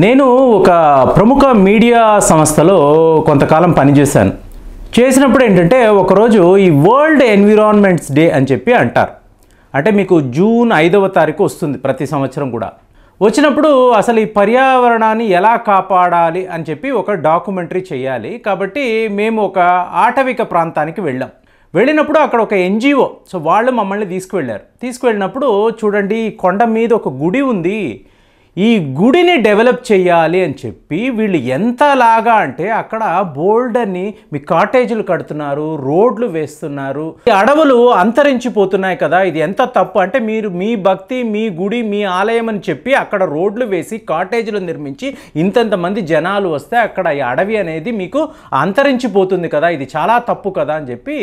నేను ఒక ప్రముఖ మీడియా సంస్థలో కొంతకాలం పనిచేశాను చేసినప్పుడు ఏంటంటే ఒకరోజు ఈ వరల్డ్ ఎన్విరాన్మెంట్స్ డే అని చెప్పి అంటారు అంటే మీకు జూన్ ఐదవ తారీఖు వస్తుంది ప్రతి సంవత్సరం కూడా వచ్చినప్పుడు అసలు ఈ పర్యావరణాన్ని ఎలా కాపాడాలి అని చెప్పి ఒక డాక్యుమెంటరీ చేయాలి కాబట్టి మేము ఒక ఆటవిక ప్రాంతానికి వెళ్ళాం వెళ్ళినప్పుడు అక్కడ ఒక ఎన్జిఓ సో వాళ్ళు మమ్మల్ని తీసుకువెళ్ళారు తీసుకువెళ్ళినప్పుడు చూడండి కొండ మీద ఒక గుడి ఉంది ఈ గుడిని డెవలప్ చేయాలి అని చెప్పి వీళ్ళు ఎంతలాగా అంటే అక్కడ బోల్డ్ అని మీ కాటేజీలు కడుతున్నారు రోడ్లు వేస్తున్నారు ఈ అడవులు అంతరించిపోతున్నాయి కదా ఇది ఎంత తప్పు అంటే మీరు మీ భక్తి మీ గుడి మీ ఆలయం అని చెప్పి అక్కడ రోడ్లు వేసి కాటేజీలు నిర్మించి ఇంతంతమంది జనాలు వస్తే అక్కడ ఈ అడవి అనేది మీకు అంతరించిపోతుంది కదా ఇది చాలా తప్పు కదా అని చెప్పి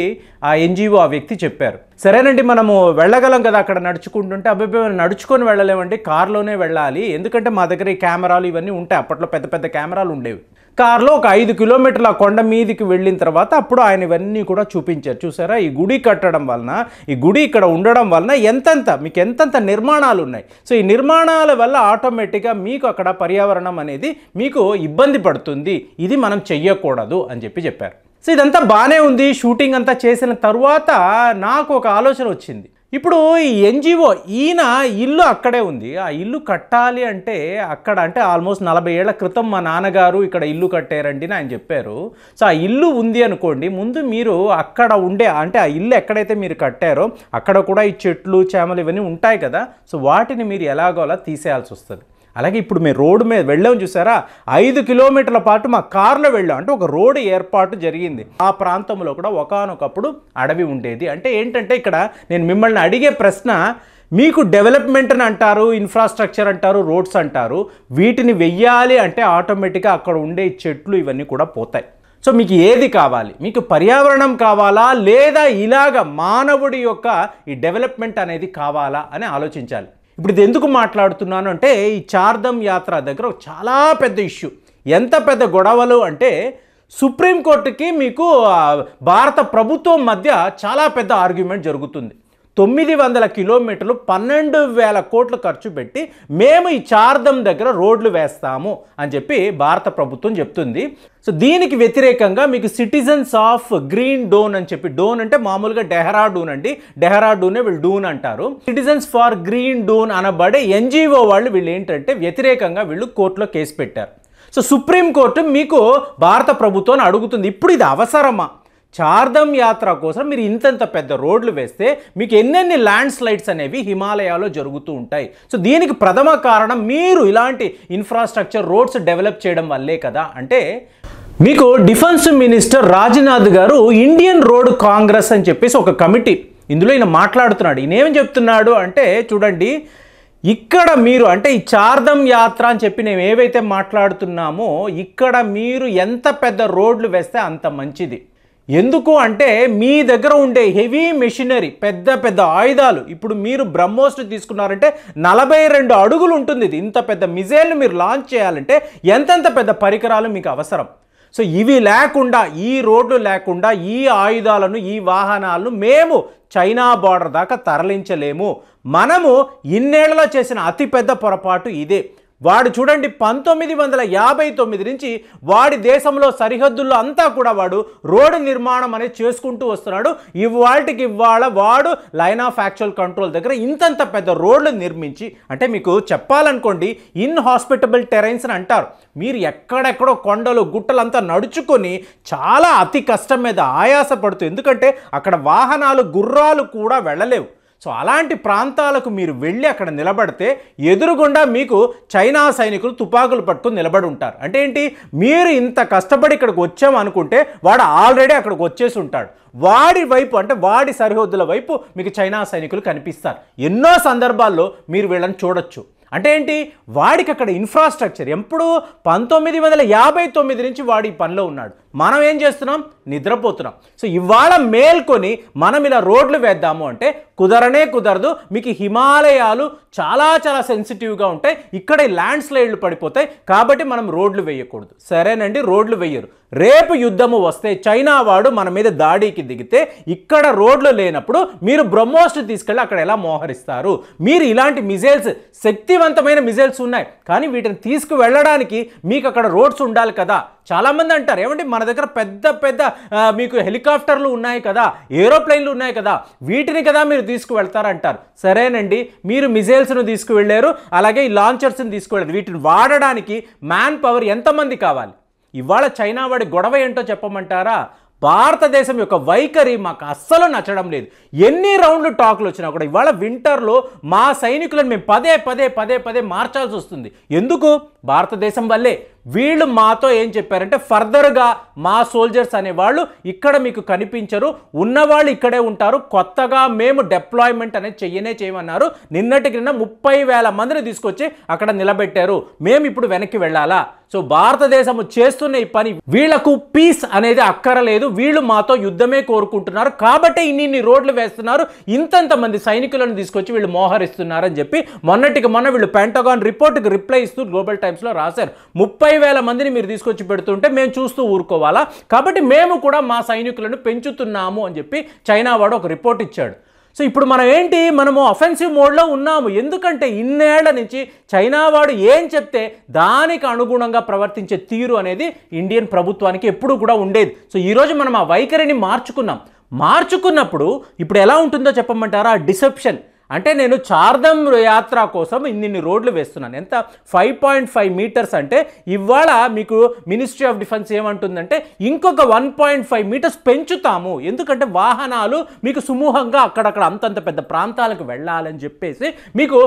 ఆ ఎన్జిఓ ఆ వ్యక్తి చెప్పారు సరేనండి మనము వెళ్ళగలం కదా అక్కడ నడుచుకుంటుంటే అబ్బాయి నడుచుకొని వెళ్ళలేమండి కారులోనే వెళ్ళాలి ఎందుకంటే మా దగ్గర ఈ కెమెరాలు ఇవన్నీ ఉంటాయి అప్పట్లో పెద్ద పెద్ద కెమెరాలు ఉండేవి కారులో ఒక ఐదు కిలోమీటర్ల కొండ మీదికి వెళ్ళిన తర్వాత అప్పుడు ఆయన ఇవన్నీ కూడా చూపించారు చూసారా ఈ గుడి కట్టడం వలన ఈ గుడి ఇక్కడ ఉండడం వలన ఎంతెంత మీకు ఎంతెంత నిర్మాణాలు ఉన్నాయి సో ఈ నిర్మాణాల వల్ల ఆటోమేటిక్గా మీకు అక్కడ పర్యావరణం అనేది మీకు ఇబ్బంది పడుతుంది ఇది మనం చెయ్యకూడదు అని చెప్పి చెప్పారు సో ఇదంతా బాగానే ఉంది షూటింగ్ అంతా చేసిన తర్వాత నాకు ఒక ఆలోచన వచ్చింది ఇప్పుడు ఈ ఎన్జిఓ ఈయన ఇల్లు అక్కడే ఉంది ఆ ఇల్లు కట్టాలి అంటే అక్కడ అంటే ఆల్మోస్ట్ నలభై ఏళ్ల క్రితం మా నాన్నగారు ఇక్కడ ఇల్లు కట్టారండి అని ఆయన చెప్పారు సో ఆ ఇల్లు ఉంది అనుకోండి ముందు మీరు అక్కడ ఉండే అంటే ఆ ఇల్లు ఎక్కడైతే మీరు కట్టారో అక్కడ కూడా ఈ చెట్లు చేమలు ఇవన్నీ ఉంటాయి కదా సో వాటిని మీరు ఎలాగోలా తీసేయాల్సి వస్తుంది అలాగే ఇప్పుడు మేము రోడ్డు మీద వెళ్ళాం చూసారా ఐదు కిలోమీటర్ల పాటు మా కారులో వెళ్ళాం అంటే ఒక రోడ్డు ఏర్పాటు జరిగింది ఆ ప్రాంతంలో కూడా ఒకనొకప్పుడు అడవి ఉండేది అంటే ఏంటంటే ఇక్కడ నేను మిమ్మల్ని అడిగే ప్రశ్న మీకు డెవలప్మెంట్ అని అంటారు ఇన్ఫ్రాస్ట్రక్చర్ అంటారు రోడ్స్ అంటారు వీటిని వెయ్యాలి అంటే ఆటోమేటిక్గా అక్కడ ఉండే చెట్లు ఇవన్నీ కూడా పోతాయి సో మీకు ఏది కావాలి మీకు పర్యావరణం కావాలా లేదా ఇలాగ మానవుడి యొక్క ఈ డెవలప్మెంట్ అనేది కావాలా అని ఆలోచించాలి ఇప్పుడు ఇది ఎందుకు మాట్లాడుతున్నాను అంటే ఈ చార్ధమ్ యాత్ర దగ్గర చాలా పెద్ద ఇష్యూ ఎంత పెద్ద గొడవలు అంటే సుప్రీంకోర్టుకి మీకు భారత ప్రభుత్వం మధ్య చాలా పెద్ద ఆర్గ్యుమెంట్ జరుగుతుంది తొమ్మిది వందల కిలోమీటర్లు పన్నెండు వేల కోట్లు ఖర్చు పెట్టి మేము ఈ చార్ధం దగ్గర రోడ్లు వేస్తాము అని చెప్పి భారత ప్రభుత్వం చెప్తుంది సో దీనికి వ్యతిరేకంగా మీకు సిటిజన్స్ ఆఫ్ గ్రీన్ డోన్ అని చెప్పి డోన్ అంటే మామూలుగా డెహ్రాడూన్ అండి డెహ్రాడూనే వీళ్ళు డూన్ అంటారు సిటిజన్స్ ఫార్ గ్రీన్ డూన్ అనబడే ఎన్జిఓ వాళ్ళు వీళ్ళు ఏంటంటే వ్యతిరేకంగా వీళ్ళు కోర్టులో కేసు పెట్టారు సో సుప్రీంకోర్టు మీకు భారత ప్రభుత్వాన్ని అడుగుతుంది ఇప్పుడు ఇది అవసరమా చార్ధమ్ యాత్ర కోసం మీరు ఇంతంత పెద్ద రోడ్లు వేస్తే మీకు ఎన్నెన్ని ల్యాండ్ స్లైడ్స్ అనేవి హిమాలయాలో జరుగుతూ ఉంటాయి సో దీనికి ప్రథమ కారణం మీరు ఇలాంటి ఇన్ఫ్రాస్ట్రక్చర్ రోడ్స్ డెవలప్ చేయడం వల్లే కదా అంటే మీకు డిఫెన్స్ మినిస్టర్ రాజ్నాథ్ గారు ఇండియన్ రోడ్ కాంగ్రెస్ అని చెప్పేసి ఒక కమిటీ ఇందులో ఈయన మాట్లాడుతున్నాడు ఈయన ఏమని చెప్తున్నాడు అంటే చూడండి ఇక్కడ మీరు అంటే ఈ చార్ధమ్ యాత్ర అని చెప్పి మేము ఏవైతే మాట్లాడుతున్నామో ఇక్కడ మీరు ఎంత పెద్ద రోడ్లు వేస్తే అంత మంచిది ఎందుకు అంటే మీ దగ్గర ఉండే హెవీ మెషినరీ పెద్ద పెద్ద ఆయుధాలు ఇప్పుడు మీరు బ్రహ్మోస్ని తీసుకున్నారంటే నలభై రెండు అడుగులు ఉంటుంది ఇది ఇంత పెద్ద మిజైల్ని మీరు లాంచ్ చేయాలంటే ఎంతెంత పెద్ద పరికరాలు మీకు అవసరం సో ఇవి లేకుండా ఈ రోడ్లు లేకుండా ఈ ఆయుధాలను ఈ వాహనాలను మేము చైనా బార్డర్ దాకా తరలించలేము మనము ఇన్నేళ్లలో చేసిన అతిపెద్ద పొరపాటు ఇదే వాడు చూడండి పంతొమ్మిది వందల యాభై తొమ్మిది నుంచి వాడి దేశంలో సరిహద్దుల్లో అంతా కూడా వాడు రోడ్డు నిర్మాణం అనేది చేసుకుంటూ వస్తున్నాడు ఇవాళకి ఇవాళ వాడు లైన్ ఆఫ్ యాక్చువల్ కంట్రోల్ దగ్గర ఇంతంత పెద్ద రోడ్లు నిర్మించి అంటే మీకు చెప్పాలనుకోండి ఇన్ హాస్పిటబుల్ టెరైన్స్ అని అంటారు మీరు ఎక్కడెక్కడో కొండలు గుట్టలంతా నడుచుకొని చాలా అతి కష్టం మీద ఆయాసపడుతూ ఎందుకంటే అక్కడ వాహనాలు గుర్రాలు కూడా వెళ్ళలేవు సో అలాంటి ప్రాంతాలకు మీరు వెళ్ళి అక్కడ నిలబడితే ఎదురుగుండా మీకు చైనా సైనికులు తుపాకులు పట్టుకుని నిలబడి ఉంటారు అంటే ఏంటి మీరు ఇంత కష్టపడి ఇక్కడికి వచ్చామనుకుంటే వాడు ఆల్రెడీ అక్కడికి వచ్చేసి ఉంటాడు వాడి వైపు అంటే వాడి సరిహద్దుల వైపు మీకు చైనా సైనికులు కనిపిస్తారు ఎన్నో సందర్భాల్లో మీరు వీళ్ళని చూడొచ్చు అంటే ఏంటి వాడికి అక్కడ ఇన్ఫ్రాస్ట్రక్చర్ ఎప్పుడు పంతొమ్మిది వందల యాభై తొమ్మిది నుంచి వాడి పనిలో ఉన్నాడు మనం ఏం చేస్తున్నాం నిద్రపోతున్నాం సో ఇవాళ మేల్కొని మనం ఇలా రోడ్లు వేద్దాము అంటే కుదరనే కుదరదు మీకు హిమాలయాలు చాలా చాలా సెన్సిటివ్గా ఉంటాయి ఇక్కడే ల్యాండ్ స్లైడ్లు పడిపోతాయి కాబట్టి మనం రోడ్లు వేయకూడదు సరేనండి రోడ్లు వేయరు రేపు యుద్ధము వస్తే చైనా వాడు మన మీద దాడికి దిగితే ఇక్కడ రోడ్లు లేనప్పుడు మీరు బ్రహ్మోస్ట్ తీసుకెళ్ళి అక్కడ ఎలా మోహరిస్తారు మీరు ఇలాంటి మిజైల్స్ శక్తివంతమైన మిజైల్స్ ఉన్నాయి కానీ వీటిని తీసుకువెళ్ళడానికి మీకు అక్కడ రోడ్స్ ఉండాలి కదా చాలామంది అంటారు ఏమంటే మన దగ్గర పెద్ద పెద్ద మీకు హెలికాప్టర్లు ఉన్నాయి కదా ఏరోప్లైన్లు ఉన్నాయి కదా వీటిని కదా మీరు తీసుకువెళ్తారంటారు సరేనండి మీరు మిజైల్స్ను తీసుకువెళ్ళారు అలాగే ఈ లాంచర్స్ని తీసుకువెళ్ళారు వీటిని వాడడానికి మ్యాన్ పవర్ ఎంతమంది కావాలి ఇవాళ చైనా వాడి గొడవ ఏంటో చెప్పమంటారా భారతదేశం యొక్క వైఖరి మాకు అస్సలు నచ్చడం లేదు ఎన్ని రౌండ్లు టాక్లు వచ్చినా కూడా ఇవాళ వింటర్లో మా సైనికులను మేము పదే పదే పదే పదే మార్చాల్సి వస్తుంది ఎందుకు భారతదేశం వల్లే వీళ్ళు మాతో ఏం చెప్పారంటే ఫర్దర్గా మా సోల్జర్స్ అనేవాళ్ళు ఇక్కడ మీకు కనిపించరు ఉన్నవాళ్ళు ఇక్కడే ఉంటారు కొత్తగా మేము డెప్లాయ్మెంట్ అనేది చెయ్యనే చేయమన్నారు నిన్నటి క్రింద ముప్పై వేల మందిని తీసుకొచ్చి అక్కడ నిలబెట్టారు మేము ఇప్పుడు వెనక్కి వెళ్ళాలా సో భారతదేశము చేస్తున్న ఈ పని వీళ్లకు పీస్ అనేది అక్కరలేదు వీళ్ళు మాతో యుద్ధమే కోరుకుంటున్నారు కాబట్టి ఇన్ని ఇన్ని రోడ్లు వేస్తున్నారు ఇంతంత మంది సైనికులను తీసుకొచ్చి వీళ్ళు మోహరిస్తున్నారని చెప్పి మొన్నటికి మొన్న వీళ్ళు పెంటగాన్ రిపోర్ట్కి రిప్లై ఇస్తూ గ్లోబల్ టైమ్స్లో రాశారు ముప్పై వేల మందిని మీరు తీసుకొచ్చి పెడుతుంటే మేము చూస్తూ ఊరుకోవాలా కాబట్టి మేము కూడా మా సైనికులను పెంచుతున్నాము అని చెప్పి చైనా వాడు ఒక రిపోర్ట్ ఇచ్చాడు సో ఇప్పుడు మనం ఏంటి మనము అఫెన్సివ్ మోడ్లో ఉన్నాము ఎందుకంటే ఇన్నేళ్ల నుంచి చైనా వాడు ఏం చెప్తే దానికి అనుగుణంగా ప్రవర్తించే తీరు అనేది ఇండియన్ ప్రభుత్వానికి ఎప్పుడూ కూడా ఉండేది సో ఈరోజు మనం ఆ వైఖరిని మార్చుకున్నాం మార్చుకున్నప్పుడు ఇప్పుడు ఎలా ఉంటుందో చెప్పమంటారా ఆ డిసెప్షన్ అంటే నేను చార్దమ్ యాత్ర కోసం ఇన్నిన్ని రోడ్లు వేస్తున్నాను ఎంత ఫైవ్ పాయింట్ ఫైవ్ మీటర్స్ అంటే ఇవాళ మీకు మినిస్ట్రీ ఆఫ్ డిఫెన్స్ ఏమంటుందంటే ఇంకొక వన్ పాయింట్ ఫైవ్ మీటర్స్ పెంచుతాము ఎందుకంటే వాహనాలు మీకు సుమూహంగా అక్కడక్కడ అంతంత పెద్ద ప్రాంతాలకు వెళ్ళాలని చెప్పేసి మీకు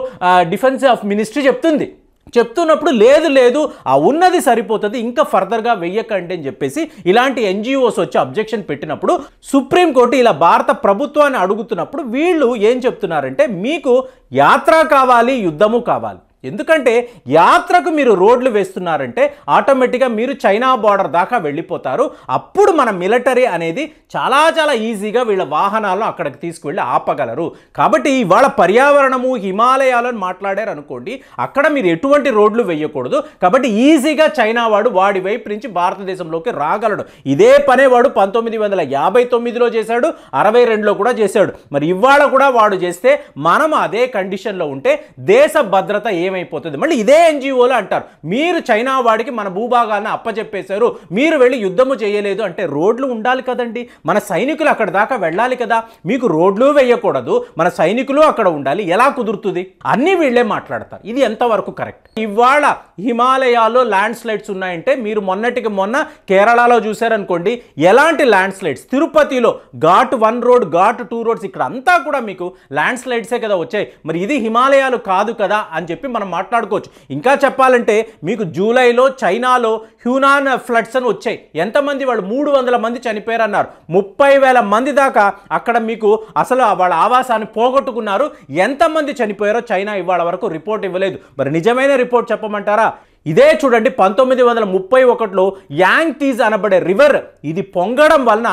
డిఫెన్స్ ఆఫ్ మినిస్ట్రీ చెప్తుంది చెప్తున్నప్పుడు లేదు లేదు ఆ ఉన్నది సరిపోతుంది ఇంకా ఫర్దర్గా వెయ్యకండి అని చెప్పేసి ఇలాంటి ఎన్జిఓస్ వచ్చి అబ్జెక్షన్ పెట్టినప్పుడు సుప్రీంకోర్టు ఇలా భారత ప్రభుత్వాన్ని అడుగుతున్నప్పుడు వీళ్ళు ఏం చెప్తున్నారంటే మీకు యాత్ర కావాలి యుద్ధము కావాలి ఎందుకంటే యాత్రకు మీరు రోడ్లు వేస్తున్నారంటే ఆటోమేటిక్గా మీరు చైనా బార్డర్ దాకా వెళ్ళిపోతారు అప్పుడు మన మిలిటరీ అనేది చాలా చాలా ఈజీగా వీళ్ళ వాహనాలను అక్కడికి తీసుకువెళ్ళి ఆపగలరు కాబట్టి ఇవాళ పర్యావరణము హిమాలయాలను మాట్లాడారు అనుకోండి అక్కడ మీరు ఎటువంటి రోడ్లు వేయకూడదు కాబట్టి ఈజీగా చైనా వాడు వాడి వైపు నుంచి భారతదేశంలోకి రాగలడు ఇదే పనే వాడు పంతొమ్మిది వందల యాభై తొమ్మిదిలో చేశాడు అరవై రెండులో కూడా చేశాడు మరి ఇవాళ కూడా వాడు చేస్తే మనం అదే కండిషన్లో ఉంటే దేశ భద్రత ఏ సాధ్యమైపోతుంది మళ్ళీ ఇదే ఎన్జిఓలు అంటారు మీరు చైనా వాడికి మన భూభాగాలను అప్పచెప్పేశారు మీరు వెళ్ళి యుద్ధము చేయలేదు అంటే రోడ్లు ఉండాలి కదండి మన సైనికులు అక్కడ దాకా వెళ్ళాలి కదా మీకు రోడ్లు వేయకూడదు మన సైనికులు అక్కడ ఉండాలి ఎలా కుదురుతుంది అన్నీ వీళ్ళే మాట్లాడతారు ఇది ఎంతవరకు కరెక్ట్ ఇవాళ హిమాలయాల్లో ల్యాండ్ స్లైడ్స్ ఉన్నాయంటే మీరు మొన్నటికి మొన్న కేరళలో చూశారనుకోండి ఎలాంటి ల్యాండ్ స్లైడ్స్ తిరుపతిలో ghat one road ghat two roads ఇక్కడ అంతా కూడా మీకు ల్యాండ్ స్లైడ్సే కదా వచ్చాయి మరి ఇది హిమాలయాలు కాదు కదా అని చెప్పి మనం మనం మాట్లాడుకోవచ్చు ఇంకా చెప్పాలంటే మీకు జూలైలో చైనాలో హ్యూనాన్ ఫ్లడ్స్ అని వచ్చాయి ఎంతమంది వాళ్ళు మూడు వందల మంది చనిపోయారన్నారు ముప్పై వేల మంది దాకా అక్కడ మీకు అసలు వాళ్ళ ఆవాసాన్ని పోగొట్టుకున్నారు ఎంతమంది చనిపోయారో చైనా ఇవాళ వరకు రిపోర్ట్ ఇవ్వలేదు మరి నిజమైన రిపోర్ట్ చెప్పమంటారా ఇదే చూడండి పంతొమ్మిది వందల ముప్పై ఒకటిలో యాంగ్ తీజ్ అనబడే రివర్ ఇది పొంగడం వలన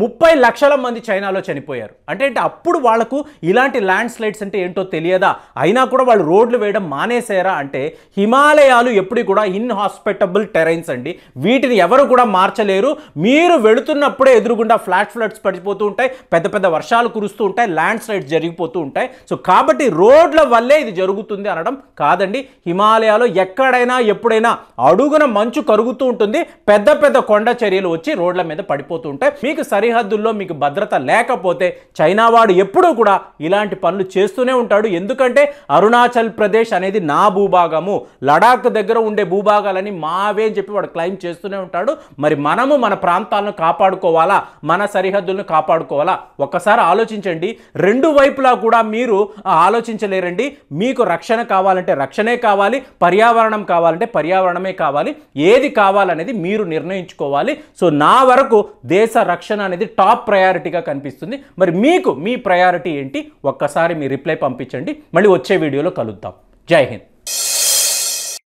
ముప్పై లక్షల మంది చైనాలో చనిపోయారు అంటే అంటే అప్పుడు వాళ్లకు ఇలాంటి ల్యాండ్ స్లైడ్స్ అంటే ఏంటో తెలియదా అయినా కూడా వాళ్ళు రోడ్లు వేయడం మానేశారా అంటే హిమాలయాలు ఎప్పుడు కూడా ఇన్హాస్పిటబుల్ టెరైన్స్ అండి వీటిని ఎవరు కూడా మార్చలేరు మీరు వెళుతున్నప్పుడే ఎదురుగుండా ఫ్లాట్ ఫ్లడ్స్ పడిపోతూ ఉంటాయి పెద్ద పెద్ద వర్షాలు కురుస్తూ ఉంటాయి ల్యాండ్ స్లైడ్స్ జరిగిపోతూ ఉంటాయి సో కాబట్టి రోడ్ల వల్లే ఇది జరుగుతుంది అనడం కాదండి హిమాలయాలు ఎక్కడైనా ఎప్పుడైనా అడుగున మంచు కరుగుతూ ఉంటుంది పెద్ద పెద్ద కొండ చర్యలు వచ్చి రోడ్ల మీద పడిపోతూ ఉంటాయి మీకు సరిహద్దుల్లో మీకు భద్రత లేకపోతే చైనా వాడు ఎప్పుడూ కూడా ఇలాంటి పనులు చేస్తూనే ఉంటాడు ఎందుకంటే అరుణాచల్ ప్రదేశ్ అనేది నా భూభాగము లడాక్ దగ్గర ఉండే భూభాగాలని మావే అని చెప్పి వాడు క్లైమ్ చేస్తూనే ఉంటాడు మరి మనము మన ప్రాంతాలను కాపాడుకోవాలా మన సరిహద్దులను కాపాడుకోవాలా ఒక్కసారి ఆలోచించండి రెండు వైపులా కూడా మీరు ఆలోచించలేరండి మీకు రక్షణ కావాలంటే రక్షణే కావాలి పర్యావరణం కావాలంటే పర్యావరణమే కావాలి ఏది కావాలనేది మీరు నిర్ణయించుకోవాలి సో నా వరకు దేశ రక్షణ అనేది టాప్ ప్రయారిటీగా కనిపిస్తుంది మరి మీకు మీ ప్రయారిటీ ఏంటి ఒక్కసారి మీ రిప్లై పంపించండి మళ్ళీ వచ్చే వీడియోలో కలుద్దాం జై హింద్